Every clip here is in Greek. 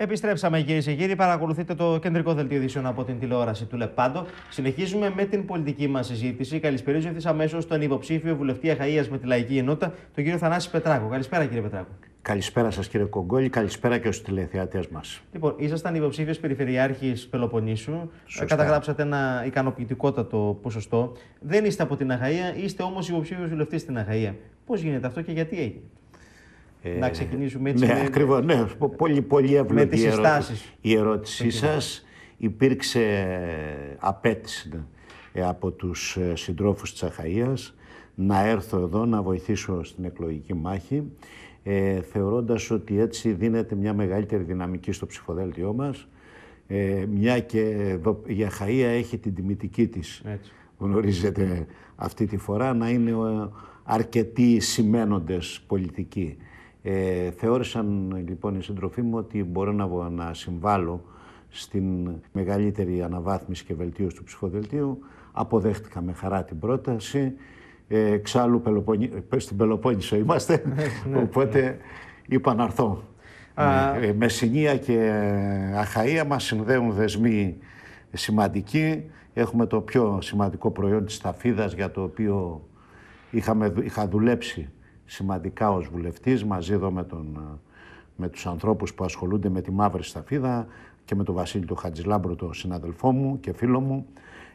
Επιστρέψαμε κυρίες και κύριοι, παρακολουθείτε το κεντρικό δελτίο ειδήσεων από την τηλεόραση του Λεπάντο. Συνεχίζουμε με την πολιτική μας συζήτηση. Καλησπέριζω ευθύς αμέσως τον υποψήφιο βουλευτή Αχαία με τη Λαϊκή Ενότητα, τον κύριο Θανάση Πετράκο. Καλησπέρα κύριε Πετράκο. Καλησπέρα σας κύριε Κογκόλη, καλησπέρα και στους τηλεθεατές μας. Λοιπόν, ήσασταν υποψήφιος Περιφερειάρχης Πελοπονίσου. Σωστά. Καταγράψατε ένα ικανοποιητικότατο ποσοστό. Δεν είστε από την Αχαία, είστε όμως υποψήφιος βουλευτής στην Αχαία. Πώς γίνεται αυτό και γιατί έγινε να ε, ξεκινήσουμε έτσι. Ναι, με... ακριβώς, ναι, πολύ, πολύ εύλογη η, ερώτησή σας. Υπήρξε ε, απέτηση ναι, ε, από τους συντρόφους της Αχαΐας να έρθω εδώ να βοηθήσω στην εκλογική μάχη, θεωρώντας ότι έτσι δίνεται μια μεγαλύτερη δυναμική στο ψηφοδέλτιό μας, μια και εδώ, η Αχαΐα έχει την τιμητική της, γνωρίζετε αυτή τη φορά, να είναι αρκετοί σημαίνοντες πολιτικοί. Ε, θεώρησαν λοιπόν οι συντροφοί μου ότι μπορώ να, να συμβάλλω στην μεγαλύτερη αναβάθμιση και βελτίωση του ψηφοδελτίου. Αποδέχτηκα με χαρά την πρόταση. Ε, εξάλλου ε, στην Πελοπόννησο είμαστε, ναι, ναι. οπότε είπα να έρθω. Ε, και ε, Αχαΐα μας συνδέουν δεσμοί σημαντικοί. Έχουμε το πιο σημαντικό προϊόν της ταφίδας για το οποίο είχα δουλέψει σημαντικά ως βουλευτής, μαζί εδώ με, τον, ε, με τους ανθρώπους που ασχολούνται με τη Μαύρη Σταφίδα και με τον Βασίλη του Χατζηλάμπρου, τον συναδελφό μου και φίλο μου.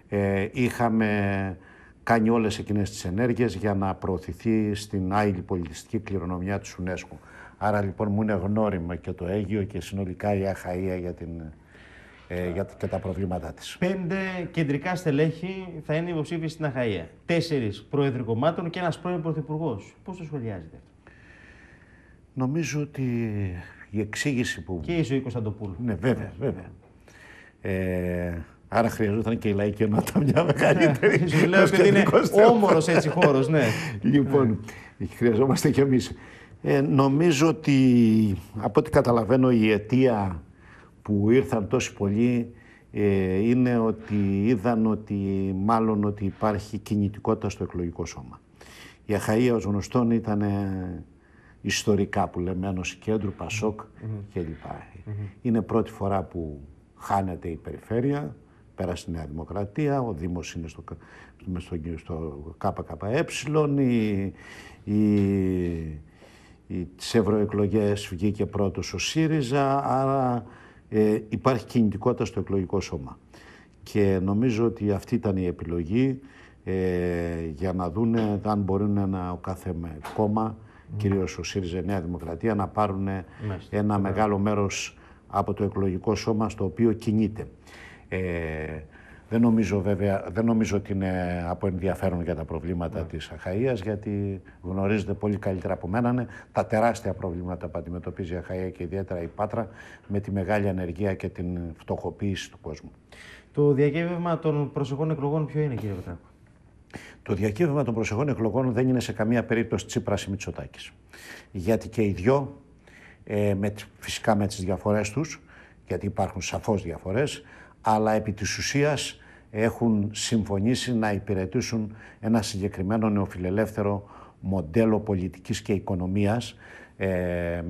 Ε, είχαμε κάνει όλες εκείνες τις ενέργειες για να προωθηθεί στην άλλη πολιτιστική κληρονομιά της UNESCO. Άρα λοιπόν μου είναι γνώριμο και το Αίγιο και συνολικά η Αχαΐα για την ε, για, και τα προβλήματά της. Πέντε κεντρικά στελέχη θα είναι υποψήφοι στην Αχαία. Τέσσερι προεδρικομάτων και ένας πρώην πρωθυπουργός. Πώς το σχολιάζετε, Νομίζω ότι η εξήγηση που. Και η ζωή Κωνσταντοπούλου. Ναι, βέβαια, βέβαια. Ε, άρα χρειαζόταν και η λαϊκή ενότητα μια ναι. μεγαλύτερη. Σου λέω ότι είναι όμορφο έτσι χώρος, ναι. λοιπόν, ναι. χρειαζόμαστε κι εμείς. Ε, νομίζω ότι από ό,τι καταλαβαίνω η αιτία που ήρθαν τόσοι πολλοί ε, είναι ότι είδαν ότι μάλλον ότι υπάρχει κινητικότητα στο εκλογικό σώμα. Η Αχαΐα ως γνωστόν ήταν ιστορικά που λέμε Ένωση Κέντρου, Πασόκ κλπ. Είναι πρώτη φορά που χάνεται η περιφέρεια, πέρασε η Νέα Δημοκρατία, ο Δήμος είναι στο, στο, στο ΚΚΕ, η, η, τις ευρωεκλογές βγήκε πρώτος ο ΣΥΡΙΖΑ, άρα ε, υπάρχει κινητικότητα στο εκλογικό σώμα. Και νομίζω ότι αυτή ήταν η επιλογή ε, για να δούνε αν μπορούν να, ο κάθε κόμμα, mm. κυρίως ο ΣΥΡΙΖΑ Νέα Δημοκρατία, να πάρουν ένα μεγάλο μέρος από το εκλογικό σώμα στο οποίο κινείται. Ε, δεν νομίζω, βέβαια, δεν νομίζω ότι είναι από ενδιαφέρον για τα προβλήματα τη ναι. της Αχαΐας, γιατί γνωρίζετε πολύ καλύτερα από μένα ναι, τα τεράστια προβλήματα που αντιμετωπίζει η Αχαΐα και ιδιαίτερα η Πάτρα με τη μεγάλη ανεργία και την φτωχοποίηση του κόσμου. Το διακύβευμα των προσεχών εκλογών ποιο είναι κύριε Πετράκο. Το διακύβευμα των προσεχών εκλογών δεν είναι σε καμία περίπτωση Τσίπρας ή Μητσοτάκης. Γιατί και οι δυο, ε, με, φυσικά με τις διαφορές τους, γιατί υπάρχουν σαφώς διαφορές, αλλά επί της ουσίας έχουν συμφωνήσει να υπηρετήσουν ένα συγκεκριμένο νεοφιλελεύθερο μοντέλο πολιτικής και οικονομίας ε,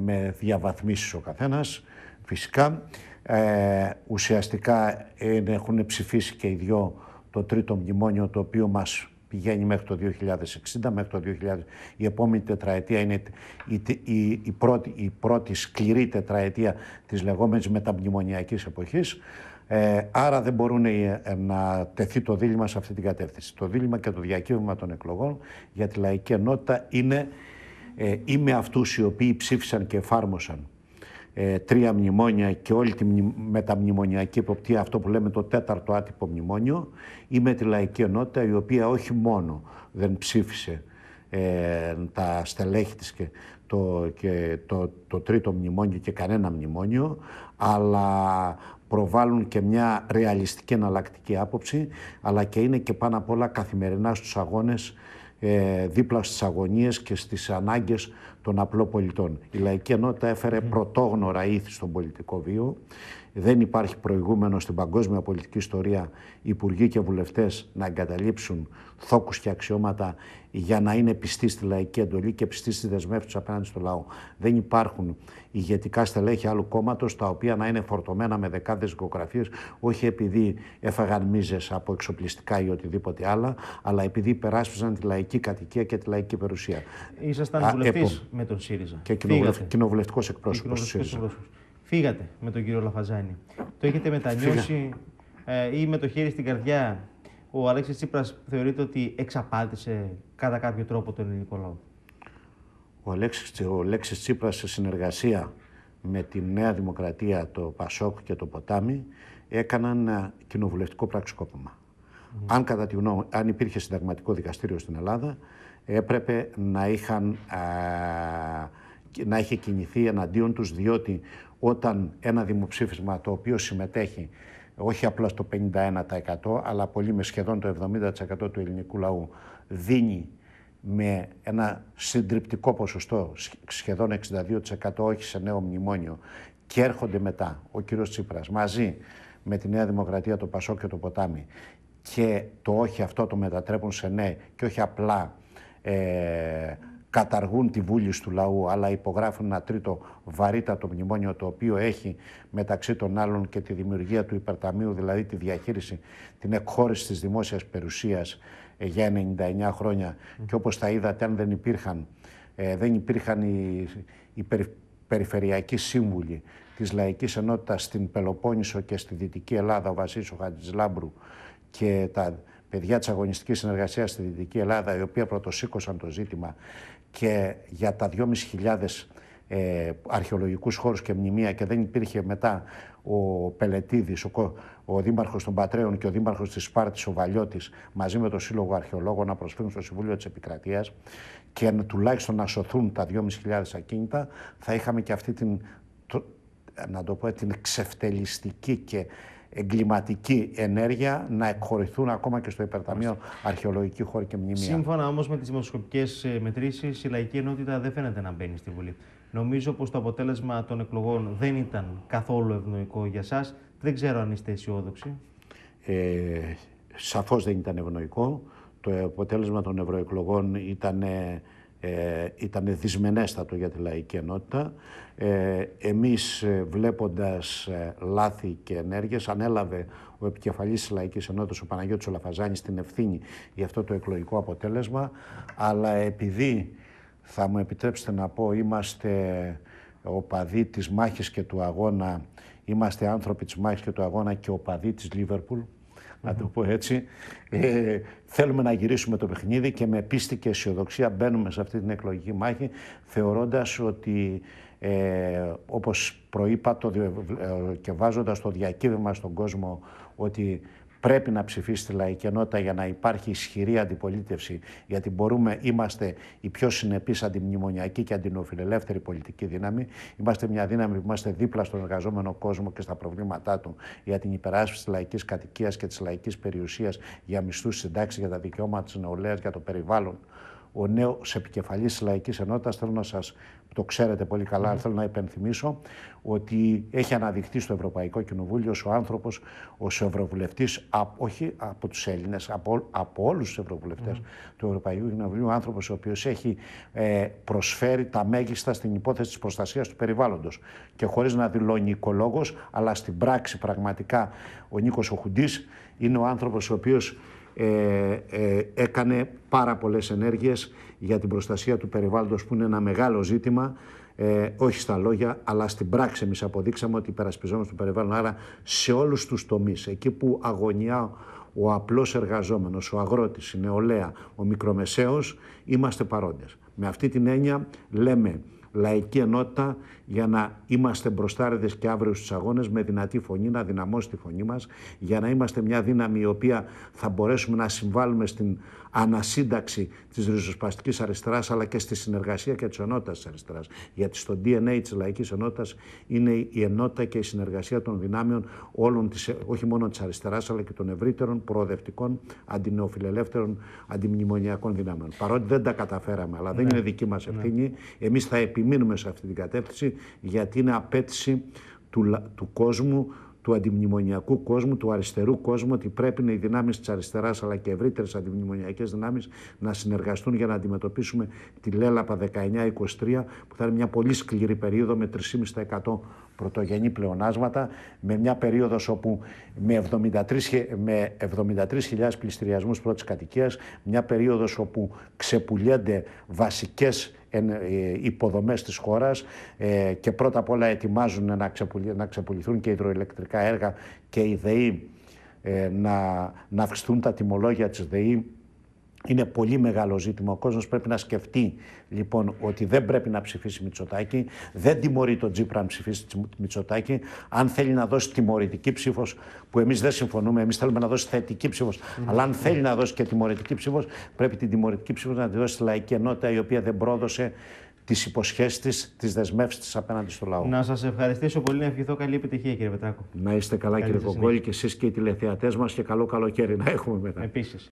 με διαβαθμίσεις ο καθένας φυσικά. Ε, ουσιαστικά ε, έχουν ψηφίσει και οι δυο το τρίτο μνημόνιο το οποίο μας πηγαίνει μέχρι το 2060, μέχρι το 2000. Η επόμενη τετραετία είναι η, η, η, πρώτη, η πρώτη σκληρή τετραετία της λεγόμενης μεταμνημονιακής εποχής. Ε, άρα δεν μπορούν ε, ε, να τεθεί το δίλημα σε αυτή την κατεύθυνση. Το δίλημα και το διακύβευμα των εκλογών για τη λαϊκή ενότητα είναι ε, με αυτούς οι οποίοι ψήφισαν και εφάρμοσαν ε, τρία μνημόνια και όλη τη μεταμνημονιακή υποπτία, αυτό που λέμε το τέταρτο άτυπο μνημόνιο, ή με τη λαϊκή ενότητα η οποία όχι μόνο δεν ψήφισε ε, τα στελέχη της και, το, το, το τρίτο μνημόνιο και κανένα μνημόνιο, αλλά προβάλλουν και μια ρεαλιστική εναλλακτική άποψη, αλλά και είναι και πάνω απ' όλα καθημερινά στους αγώνες, ε, δίπλα στις αγωνίες και στις ανάγκες των απλών πολιτών. Η λαϊκή ενότητα έφερε πρωτόγνωρα ήθη στον πολιτικό βίο δεν υπάρχει προηγούμενο στην παγκόσμια πολιτική ιστορία υπουργοί και βουλευτές να εγκαταλείψουν θόκους και αξιώματα για να είναι πιστοί στη λαϊκή εντολή και πιστοί στη δεσμεύση τους απέναντι στο λαό. Δεν υπάρχουν ηγετικά στελέχη άλλου κόμματος τα οποία να είναι φορτωμένα με δεκάδες δικογραφίε, όχι επειδή έφαγαν μίζες από εξοπλιστικά ή οτιδήποτε άλλα, αλλά επειδή υπεράσπιζαν τη λαϊκή κατοικία και τη λαϊκή περιουσία. Ήσασταν βουλευτής ε, με τον ΣΥΡΙΖΑ. Και κοινοβουλευτικός εκπρόσωπος του ΣΥΡΙΖΑ. Φύγατε με τον κύριο Λαφαζάνη. Το έχετε μετανιώσει ε, ή με το χέρι στην καρδιά. Ο Αλέξης Τσίπρας θεωρείται ότι εξαπάτησε κατά κάποιο τρόπο τον ελληνικό λαό. Ο Αλέξης, ο Αλέξης Τσίπρας σε συνεργασία με τη Νέα Δημοκρατία, το Πασόκ και το Ποτάμι έκαναν ε, κοινοβουλευτικό πραξικόπημα. Mm. Αν, κατά τη αν υπήρχε συνταγματικό δικαστήριο στην Ελλάδα, έπρεπε να, είχαν, α, ε, να είχε κινηθεί εναντίον τους, διότι όταν ένα δημοψήφισμα το οποίο συμμετέχει όχι απλά στο 51% αλλά πολύ με σχεδόν το 70% του ελληνικού λαού δίνει με ένα συντριπτικό ποσοστό, σχεδόν 62% όχι σε νέο μνημόνιο και έρχονται μετά ο κύριος Τσίπρας μαζί με τη Νέα Δημοκρατία, το Πασό και το Ποτάμι και το όχι αυτό το μετατρέπουν σε ναι και όχι απλά ε, καταργούν τη βούληση του λαού, αλλά υπογράφουν ένα τρίτο βαρύτατο μνημόνιο, το οποίο έχει μεταξύ των άλλων και τη δημιουργία του υπερταμείου, δηλαδή τη διαχείριση, την εκχώρηση της δημόσιας περιουσίας ε, για 99 χρόνια. Και όπως τα είδατε, αν δεν υπήρχαν, ε, δεν υπήρχαν οι, οι περι, περιφερειακοί σύμβουλοι της Λαϊκής Ενότητας στην Πελοπόννησο και στη Δυτική Ελλάδα, ο Βασίλης Χατζηλάμπρου και τα παιδιά της αγωνιστικής συνεργασίας στη Δυτική Ελλάδα, οι οποίοι πρωτοσήκωσαν το ζήτημα και για τα 2.500 ε, αρχαιολογικούς χώρους και μνημεία και δεν υπήρχε μετά ο Πελετίδης, ο, ο δήμαρχος των Πατρέων και ο δήμαρχος της Σπάρτης, ο Βαλιώτης, μαζί με το Σύλλογο Αρχαιολόγων να προσφύγουν στο Συμβούλιο της Επικρατείας και τουλάχιστον να σωθούν τα 2.500 ακίνητα, θα είχαμε και αυτή την, να το πω, την ξεφτελιστική και εγκληματική ενέργεια να εκχωρηθούν ακόμα και στο Υπερταμείο Αρχαιολογική Χώρη και Μνημεία. Σύμφωνα όμως με τις δημοσκοπικέ ε, μετρήσεις, η λαϊκή ενότητα δεν φαίνεται να μπαίνει στη Βουλή. Νομίζω πως το αποτέλεσμα των εκλογών δεν ήταν καθόλου ευνοϊκό για εσά. Δεν ξέρω αν είστε αισιόδοξοι. Ε, σαφώς δεν ήταν ευνοϊκό. Το αποτέλεσμα των ευρωεκλογών ήταν ε, ήταν δυσμενέστατο για τη λαϊκή ενότητα. Ε, εμείς ε, βλέποντας ε, λάθη και ενέργειες ανέλαβε ο επικεφαλής της Λαϊκής Ενότητας ο Παναγιώτης Ολαφαζάνης την ευθύνη για αυτό το εκλογικό αποτέλεσμα αλλά επειδή θα μου επιτρέψετε να πω είμαστε οπαδοί της μάχης και του αγώνα είμαστε άνθρωποι της μάχης και του αγώνα και οπαδοί της Λίβερπουλ να το πω έτσι. Ε, θέλουμε να γυρίσουμε το παιχνίδι και με πίστη και αισιοδοξία μπαίνουμε σε αυτή την εκλογική μάχη, θεωρώντας ότι ε, όπως προείπα το, ε, και βάζοντας το διακύβευμα στον κόσμο ότι πρέπει να ψηφίσει τη λαϊκή ενότητα για να υπάρχει ισχυρή αντιπολίτευση, γιατί μπορούμε, είμαστε η πιο συνεπής αντιμνημονιακή και αντινοφιλελεύθερη πολιτική δύναμη. Είμαστε μια δύναμη που είμαστε δίπλα στον εργαζόμενο κόσμο και στα προβλήματά του για την υπεράσπιση της λαϊκής κατοικίας και της λαϊκής περιουσίας, για μισθούς συντάξεις, για τα δικαιώματα της νεολαίας, για το περιβάλλον ο νέος επικεφαλής της Λαϊκής Ενότητας. Θέλω να σας το ξέρετε πολύ καλά, mm. θέλω να υπενθυμίσω ότι έχει αναδειχθεί στο Ευρωπαϊκό Κοινοβούλιο ο άνθρωπος, ο Ευρωβουλευτής, όχι από τους Έλληνες, από, από όλους τους Ευρωβουλευτές του Ευρωπαϊκού Κοινοβουλίου, άνθρωπος ο οποίος έχει ε, προσφέρει τα μέγιστα στην υπόθεση της προστασίας του περιβάλλοντος. Και χωρίς να δηλώνει οικολόγος, αλλά στην πράξη πραγματικά ο Νίκος Οχουντής είναι ο άνθρωπος ο οποίος ε, ε, έκανε πάρα πολλές ενέργειες για την προστασία του περιβάλλοντος που είναι ένα μεγάλο ζήτημα ε, όχι στα λόγια, αλλά στην πράξη εμείς αποδείξαμε ότι υπερασπιζόμαστε το περιβάλλον. Άρα σε όλους τους τομείς, εκεί που αγωνιά ο απλός εργαζόμενος ο αγρότης, η νεολαία, ο μικρομεσαίος, είμαστε παρόντες. Με αυτή την έννοια λέμε λαϊκή ενότητα για να είμαστε μπροστάριδες και αύριο στους αγώνες με δυνατή φωνή, να δυναμώσει τη φωνή μας, για να είμαστε μια δύναμη η οποία θα μπορέσουμε να συμβάλλουμε στην ανασύνταξη της ριζοσπαστικής αριστεράς αλλά και στη συνεργασία και της ενότητας της αριστεράς. Γιατί στο DNA της λαϊκής ενότητας είναι η ενότητα και η συνεργασία των δυνάμεων όλων όχι μόνο της αριστεράς αλλά και των ευρύτερων προοδευτικών, αντινεοφιλελεύθερων, αντιμνημονιακών δυνάμεων. Παρότι δεν τα καταφέραμε, αλλά δεν ναι. είναι δική μας ναι. ευθύνη, ναι. εμείς θα επιμείνουμε σε αυτή την κατεύθυνση γιατί είναι απέτηση του, του κόσμου του αντιμνημονιακού κόσμου, του αριστερού κόσμου, ότι πρέπει οι δυνάμεις της αριστεράς αλλά και ευρύτερες αντιμνημονιακές δυνάμεις να συνεργαστούν για να αντιμετωπίσουμε τη λέλαπα 19-23, που θα είναι μια πολύ σκληρή περίοδο με 3,5% πρωτογενή πλεονάσματα με μια περίοδος όπου με 73.000 με 73 πληστηριασμούς πρώτης κατοικίας, μια περίοδος όπου ξεπουλιένται βασικές ε, υποδομές της χώρας ε, και πρώτα απ' όλα ετοιμάζουν να, να ξεπουληθούν και υδροελεκτρικά έργα και η ΔΕΗ ε, να, να αυξηθούν τα τιμολόγια της ΔΕΗ είναι πολύ μεγάλο ζήτημα. Ο κόσμος πρέπει να σκεφτεί λοιπόν ότι δεν πρέπει να ψηφίσει Μητσοτάκη. Δεν τιμωρεί τον Τζίπρα να ψηφίσει Μητσοτάκη. Αν θέλει να δώσει τιμωρητική ψήφος, που εμείς δεν συμφωνούμε, εμείς θέλουμε να δώσει θετική ψήφος. Mm-hmm. Αλλά αν θέλει να δώσει και τιμωρητική ψήφος, πρέπει την τιμωρητική ψήφος να τη δώσει στη λαϊκή ενότητα η οποία δεν πρόδωσε τις υποσχέσεις της, τις δεσμεύσεις της απέναντι στο λαό. Να σας ευχαριστήσω πολύ, να ευχηθώ καλή επιτυχία, κύριε Πετράκο. Να είστε καλά, καλή κύριε Κοκόλη, και εσείς και οι τηλεθεατές μας και καλό καλοκαίρι να έχουμε μετά. Επίσης.